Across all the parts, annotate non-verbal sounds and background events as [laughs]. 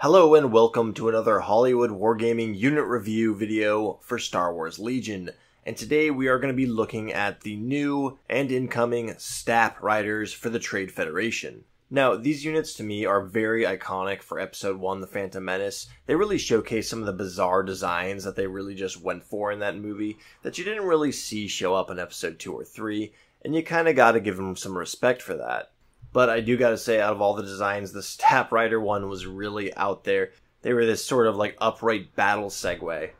Hello and welcome to another Hollywood Wargaming unit review video for Star Wars Legion. And today we are going to be looking at the new and incoming Staff Riders for the Trade Federation. Now, these units to me are very iconic for Episode 1, The Phantom Menace. They really showcase some of the bizarre designs that they really just went for in that movie that you didn't really see show up in Episode 2 or 3, and you kind of got to give them some respect for that. But I do got to say, out of all the designs, the Stap Rider one was really out there. They were this sort of like upright battle Segway.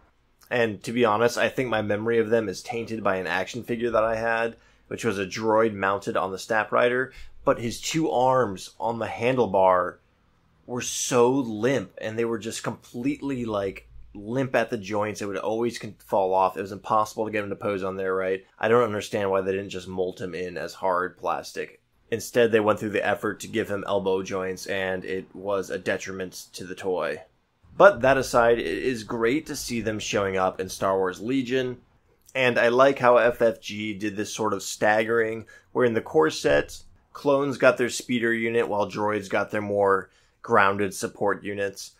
And to be honest, I think my memory of them is tainted by an action figure that I had, which was a droid mounted on the Stap Rider, but his two arms on the handlebar were so limp and they were just completely like limp at the joints. It would always fall off. It was impossible to get him to pose on there, right? I don't understand why they didn't just mold him in as hard plastic Instead, they went through the effort to give him elbow joints, and it was a detriment to the toy. But that aside, it is great to see them showing up in Star Wars Legion, and I like how FFG did this sort of staggering, where in the core set, clones got their speeder unit while droids got their more grounded support units.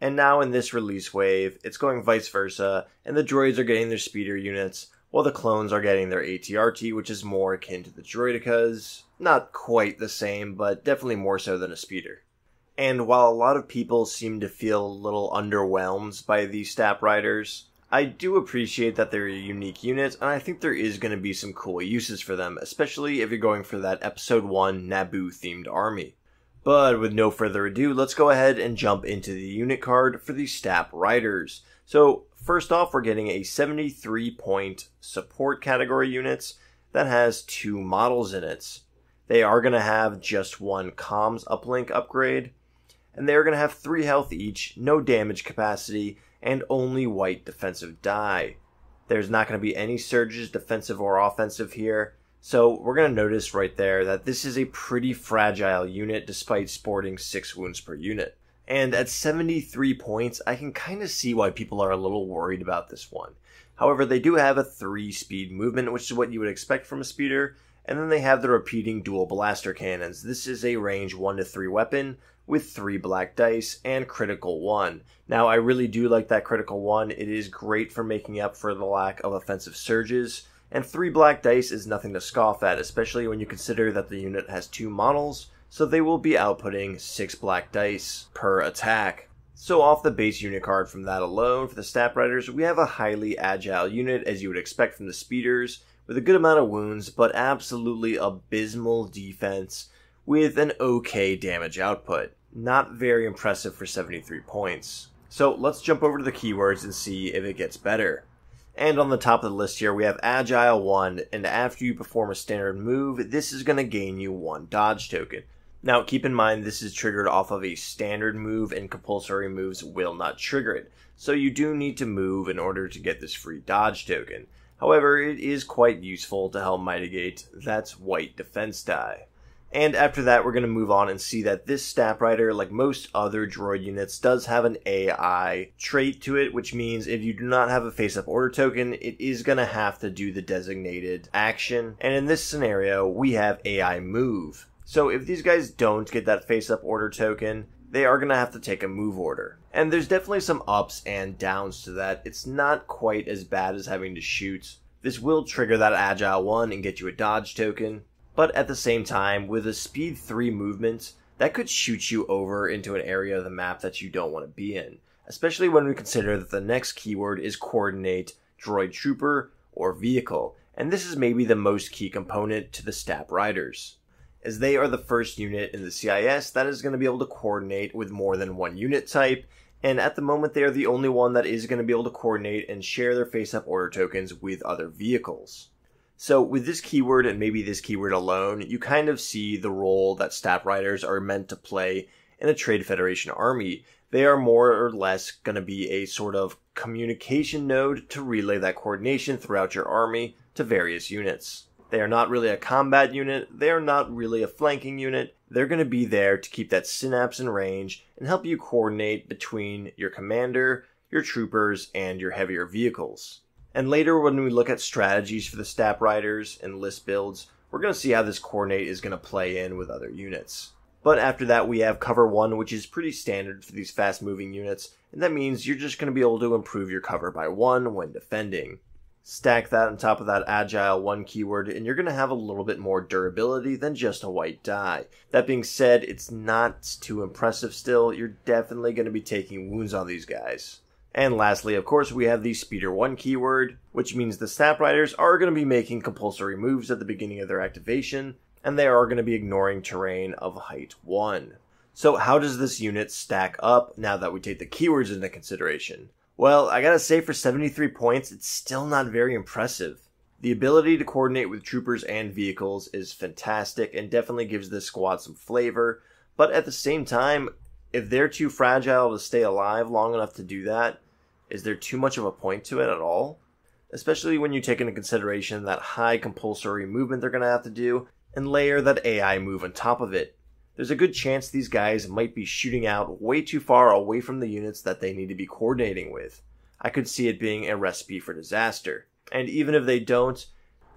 And now in this release wave, it's going vice versa, and the droids are getting their speeder units, while the clones are getting their ATRT, which is more akin to the droidicas. Not quite the same, but definitely more so than a speeder. And while a lot of people seem to feel a little underwhelmed by these Stap Riders, I do appreciate that they're a unique unit, and I think there is going to be some cool uses for them, especially if you're going for that Episode 1 Naboo themed army. But with no further ado, let's go ahead and jump into the unit card for the Stap Riders. So, first off, we're getting a 73 point support category unit that has two models in it. They are going to have just one comms uplink upgrade, and they are going to have three health each, no damage capacity, and only white defensive die. There's not going to be any surges, defensive or offensive here, so we're going to notice right there that this is a pretty fragile unit despite sporting 6 wounds per unit. And at 73 points, I can kind of see why people are a little worried about this one. However, they do have a 3 speed movement, which is what you would expect from a speeder, and then they have the repeating dual blaster cannons. This is a range 1 to 3 weapon with 3 black dice and critical 1. Now, I really do like that critical 1. It is great for making up for the lack of offensive surges. And 3 black dice is nothing to scoff at, especially when you consider that the unit has 2 models, so they will be outputting 6 black dice per attack. So off the base unit card from that alone, for the Snap Riders, we have a highly agile unit as you would expect from the Speeders, with a good amount of wounds, but absolutely abysmal defense with an okay damage output. Not very impressive for 73 points. So let's jump over to the keywords and see if it gets better. And on the top of the list here, we have Agile 1, and after you perform a standard move, this is going to gain you 1 dodge token. Now, keep in mind, this is triggered off of a standard move, and compulsory moves will not trigger it, so you do need to move in order to get this free dodge token. However, it is quite useful to help mitigate. That's white defense die. And after that, we're going to move on and see that this Snap Rider, like most other droid units, does have an AI trait to it, which means if you do not have a face-up order token, it is going to have to do the designated action. And in this scenario, we have AI move. So if these guys don't get that face-up order token, they are going to have to take a move order. And there's definitely some ups and downs to that. It's not quite as bad as having to shoot. This will trigger that Agile 1 and get you a dodge token, but at the same time, with a Speed 3 movement, that could shoot you over into an area of the map that you don't want to be in, especially when we consider that the next keyword is Coordinate, Droid Trooper, or Vehicle, and this is maybe the most key component to the Stab Riders as they are the first unit in the CIS that is going to be able to coordinate with more than one unit type, and at the moment they are the only one that is going to be able to coordinate and share their face-up order tokens with other vehicles. So with this keyword and maybe this keyword alone, you kind of see the role that staff riders are meant to play in a Trade Federation army. They are more or less going to be a sort of communication node to relay that coordination throughout your army to various units. They are not really a combat unit, they are not really a flanking unit, they're going to be there to keep that synapse in range and help you coordinate between your commander, your troopers, and your heavier vehicles. And later, when we look at strategies for the Stap riders and list builds, we're going to see how this coordinate is going to play in with other units. But after that, we have cover one, which is pretty standard for these fast moving units, and that means you're just going to be able to improve your cover by one when defending. Stack that on top of that agile one keyword, and you're going to have a little bit more durability than just a white die. That being said, it's not too impressive still. You're definitely going to be taking wounds on these guys. And lastly, of course, we have the Speeder 1 keyword, which means the Snap Riders are going to be making compulsory moves at the beginning of their activation, and they are going to be ignoring terrain of height 1. So, how does this unit stack up now that we take the keywords into consideration? Well, I gotta say, for 73 points, it's still not very impressive. The ability to coordinate with troopers and vehicles is fantastic and definitely gives this squad some flavor, but at the same time, if they're too fragile to stay alive long enough to do that, is there too much of a point to it at all? Especially when you take into consideration that high compulsory movement they're going to have to do and layer that AI move on top of it there's a good chance these guys might be shooting out way too far away from the units that they need to be coordinating with. I could see it being a recipe for disaster. And even if they don't,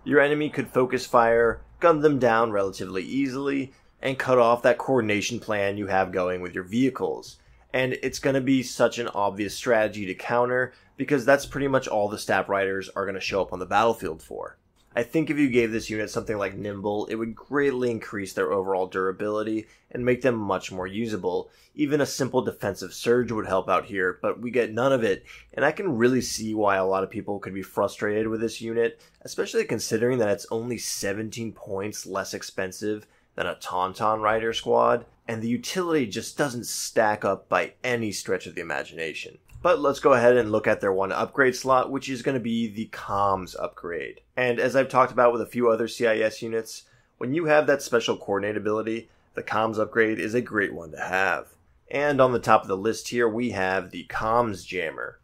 your enemy could focus fire, gun them down relatively easily, and cut off that coordination plan you have going with your vehicles. And it's going to be such an obvious strategy to counter because that's pretty much all the staff riders are going to show up on the battlefield for. I think if you gave this unit something like Nimble, it would greatly increase their overall durability and make them much more usable. Even a simple defensive surge would help out here, but we get none of it, and I can really see why a lot of people could be frustrated with this unit, especially considering that it's only 17 points less expensive than a Tauntaun Rider squad, and the utility just doesn't stack up by any stretch of the imagination. But let's go ahead and look at their one upgrade slot, which is going to be the comms upgrade. And as I've talked about with a few other CIS units, when you have that special coordinate ability, the comms upgrade is a great one to have. And on the top of the list here, we have the comms jammer.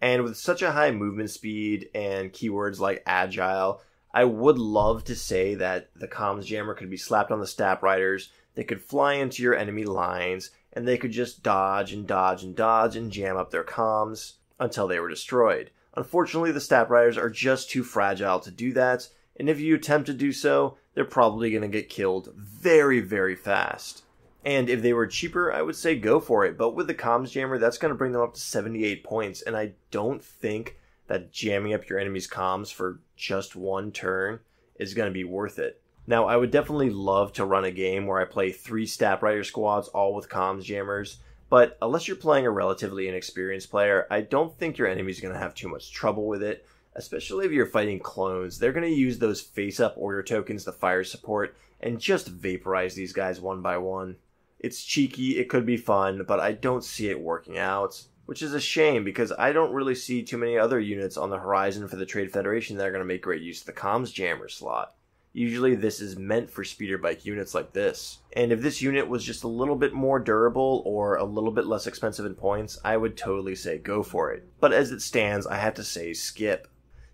And with such a high movement speed and keywords like agile, I would love to say that the comms jammer could be slapped on the stab riders, they could fly into your enemy lines, and they could just dodge and dodge and dodge and jam up their comms until they were destroyed. Unfortunately, the Stat Riders are just too fragile to do that, and if you attempt to do so, they're probably going to get killed very, very fast. And if they were cheaper, I would say go for it, but with the comms jammer, that's going to bring them up to 78 points, and I don't think that jamming up your enemy's comms for just one turn is going to be worth it. Now, I would definitely love to run a game where I play three stat writer squads all with comms jammers, but unless you're playing a relatively inexperienced player, I don't think your enemy's going to have too much trouble with it, especially if you're fighting clones. They're going to use those face up order tokens to fire support and just vaporize these guys one by one. It's cheeky, it could be fun, but I don't see it working out. Which is a shame because I don't really see too many other units on the horizon for the Trade Federation that are going to make great use of the comms jammer slot. Usually this is meant for speeder bike units like this. And if this unit was just a little bit more durable or a little bit less expensive in points, I would totally say go for it. But as it stands, I have to say skip.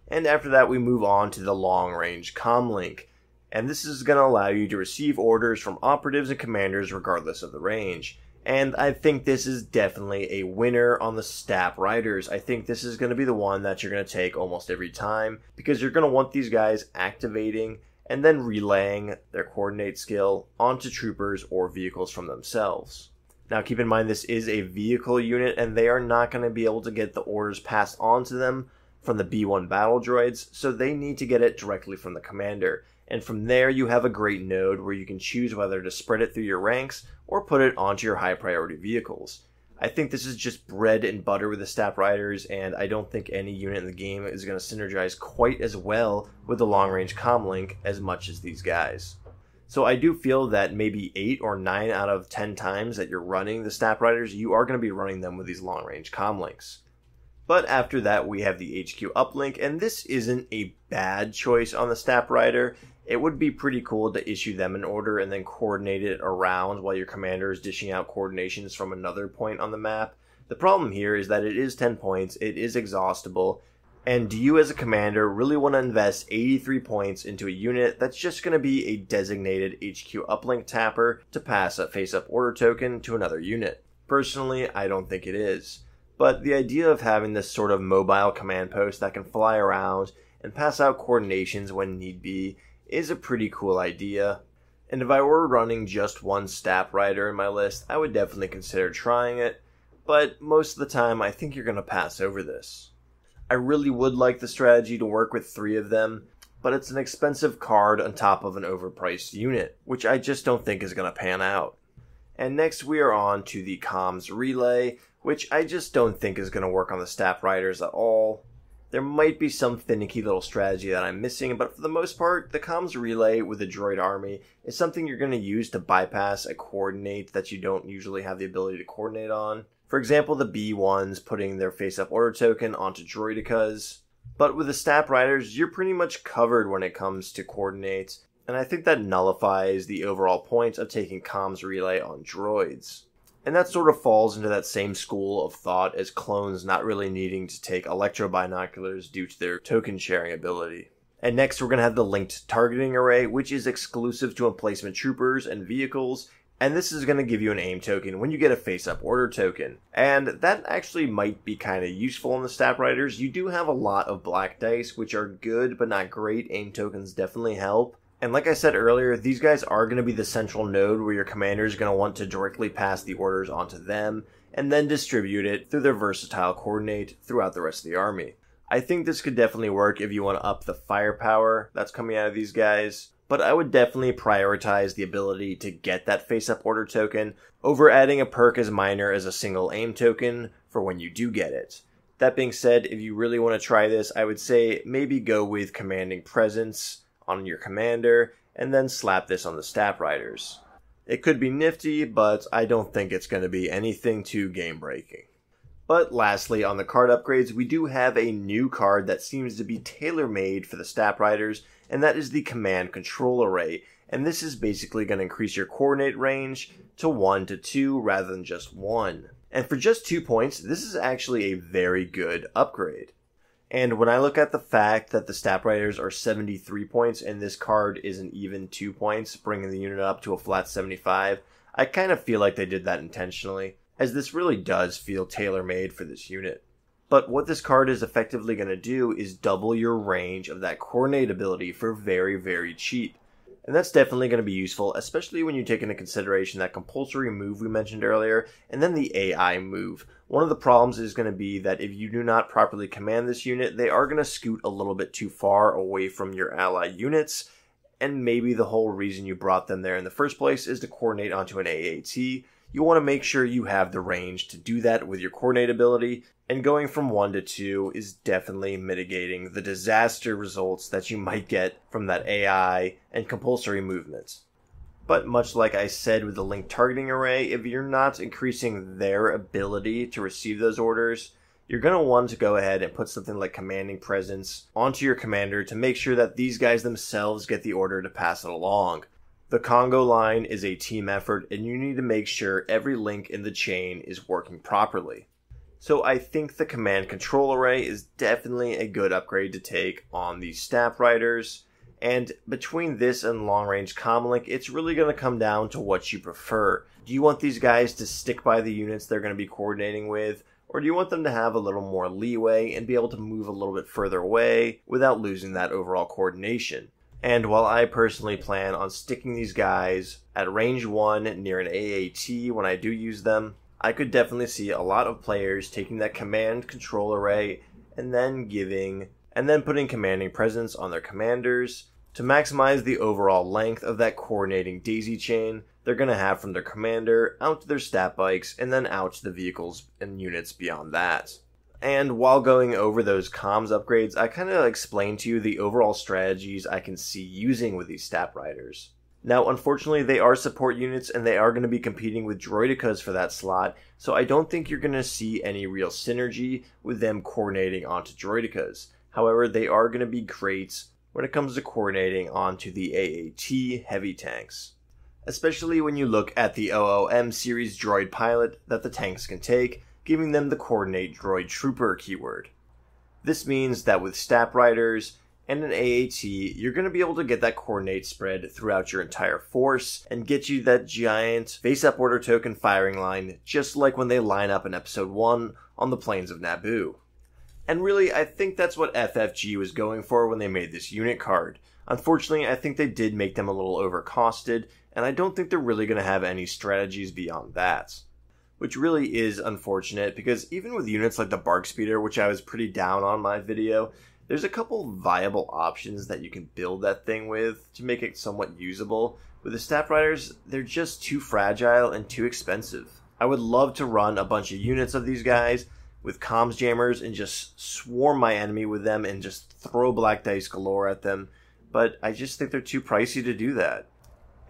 And after that, we move on to the long range comlink. And this is going to allow you to receive orders from operatives and commanders regardless of the range. And I think this is definitely a winner on the staff riders. I think this is going to be the one that you're going to take almost every time because you're going to want these guys activating and then relaying their coordinate skill onto troopers or vehicles from themselves. Now, keep in mind this is a vehicle unit, and they are not going to be able to get the orders passed on to them from the B 1 battle droids, so they need to get it directly from the commander. And from there, you have a great node where you can choose whether to spread it through your ranks or put it onto your high priority vehicles. I think this is just bread and butter with the Staff Riders, and I don't think any unit in the game is going to synergize quite as well with the long range comlink as much as these guys. So I do feel that maybe 8 or 9 out of 10 times that you're running the Staff Riders, you are going to be running them with these long range comlinks. But after that, we have the HQ uplink, and this isn't a bad choice on the Snap Rider. It would be pretty cool to issue them an order and then coordinate it around while your commander is dishing out coordinations from another point on the map. The problem here is that it is 10 points, it is exhaustible, and do you as a commander really want to invest 83 points into a unit that's just going to be a designated HQ uplink tapper to pass a face up order token to another unit? Personally, I don't think it is. But the idea of having this sort of mobile command post that can fly around and pass out coordinations when need be is a pretty cool idea. And if I were running just one stat writer in my list, I would definitely consider trying it, but most of the time I think you're going to pass over this. I really would like the strategy to work with three of them, but it's an expensive card on top of an overpriced unit, which I just don't think is going to pan out. And next we are on to the comms relay, which I just don't think is going to work on the staff riders at all. There might be some finicky little strategy that I'm missing, but for the most part, the comms relay with the droid army is something you're going to use to bypass a coordinate that you don't usually have the ability to coordinate on. For example, the B1s putting their face up order token onto droidicas. But with the staff riders, you're pretty much covered when it comes to coordinates, and I think that nullifies the overall point of taking comms relay on droids. And that sort of falls into that same school of thought as clones not really needing to take electro binoculars due to their token sharing ability. And next, we're going to have the linked targeting array, which is exclusive to emplacement troopers and vehicles. And this is going to give you an aim token when you get a face up order token. And that actually might be kind of useful in the stat riders. You do have a lot of black dice, which are good but not great. Aim tokens definitely help. And like I said earlier, these guys are going to be the central node where your commander is going to want to directly pass the orders onto them and then distribute it through their versatile coordinate throughout the rest of the army. I think this could definitely work if you want to up the firepower that's coming out of these guys, but I would definitely prioritize the ability to get that face up order token over adding a perk as minor as a single aim token for when you do get it. That being said, if you really want to try this, I would say maybe go with commanding presence on your commander, and then slap this on the stat riders. It could be nifty, but I don't think it's going to be anything too game breaking. But lastly, on the card upgrades, we do have a new card that seems to be tailor made for the Stat Riders, and that is the Command Control Array. And this is basically going to increase your coordinate range to 1 to 2 rather than just 1. And for just 2 points, this is actually a very good upgrade. And when I look at the fact that the stat writers are 73 points and this card is an even two points, bringing the unit up to a flat 75, I kind of feel like they did that intentionally, as this really does feel tailor made for this unit. But what this card is effectively going to do is double your range of that coordinate ability for very, very cheap. And that's definitely going to be useful, especially when you take into consideration that compulsory move we mentioned earlier, and then the AI move. One of the problems is going to be that if you do not properly command this unit, they are going to scoot a little bit too far away from your ally units, and maybe the whole reason you brought them there in the first place is to coordinate onto an AAT, you want to make sure you have the range to do that with your coordinate ability, and going from 1 to 2 is definitely mitigating the disaster results that you might get from that AI and compulsory movement. But much like I said with the link targeting array, if you're not increasing their ability to receive those orders, you're going to want to go ahead and put something like commanding presence onto your commander to make sure that these guys themselves get the order to pass it along. The Congo line is a team effort, and you need to make sure every link in the chain is working properly. So I think the command control array is definitely a good upgrade to take on these staff writers. And between this and long range comlink, it's really going to come down to what you prefer. Do you want these guys to stick by the units they're going to be coordinating with? Or do you want them to have a little more leeway and be able to move a little bit further away without losing that overall coordination? And while I personally plan on sticking these guys at range 1 near an AAT when I do use them, I could definitely see a lot of players taking that command control array and then giving and then putting commanding presence on their commanders to maximize the overall length of that coordinating daisy chain they're going to have from their commander out to their stat bikes and then out to the vehicles and units beyond that. And while going over those comms upgrades, I kind of explained to you the overall strategies I can see using with these stat riders. Now, unfortunately, they are support units and they are going to be competing with droidicas for that slot, so I don't think you're going to see any real synergy with them coordinating onto droidicas. However, they are going to be great when it comes to coordinating onto the AAT heavy tanks. Especially when you look at the OOM series droid pilot that the tanks can take, giving them the coordinate droid trooper keyword. This means that with stat riders and an AAT, you're going to be able to get that coordinate spread throughout your entire force and get you that giant face up order token firing line, just like when they line up in episode 1 on the plains of Naboo. And really, I think that's what FFG was going for when they made this unit card. Unfortunately, I think they did make them a little overcosted, and I don't think they're really going to have any strategies beyond that which really is unfortunate because even with units like the Bark Speeder, which I was pretty down on my video, there's a couple viable options that you can build that thing with to make it somewhat usable. With the Staff Riders, they're just too fragile and too expensive. I would love to run a bunch of units of these guys with comms jammers and just swarm my enemy with them and just throw black dice galore at them, but I just think they're too pricey to do that.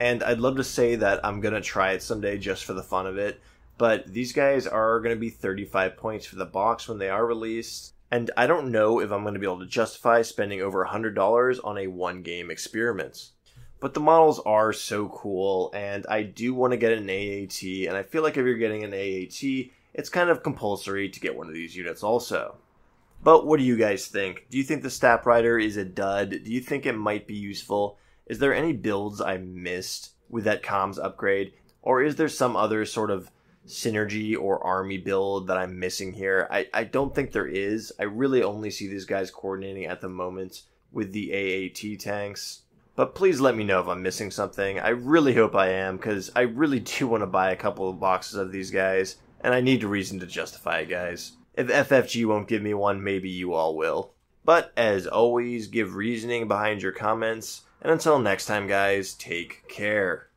And I'd love to say that I'm gonna try it someday just for the fun of it, but these guys are going to be 35 points for the box when they are released. And I don't know if I'm going to be able to justify spending over $100 on a one game experiment. But the models are so cool, and I do want to get an AAT. And I feel like if you're getting an AAT, it's kind of compulsory to get one of these units also. But what do you guys think? Do you think the Stap Rider is a dud? Do you think it might be useful? Is there any builds I missed with that comms upgrade? Or is there some other sort of synergy or army build that I'm missing here. I, I don't think there is. I really only see these guys coordinating at the moment with the AAT tanks. But please let me know if I'm missing something. I really hope I am, because I really [laughs] do want to buy a couple of boxes of these guys, and I need a reason to justify it, guys. If FFG won't give me one, maybe you all will. But as always, give reasoning behind your comments, and until next time, guys, take care.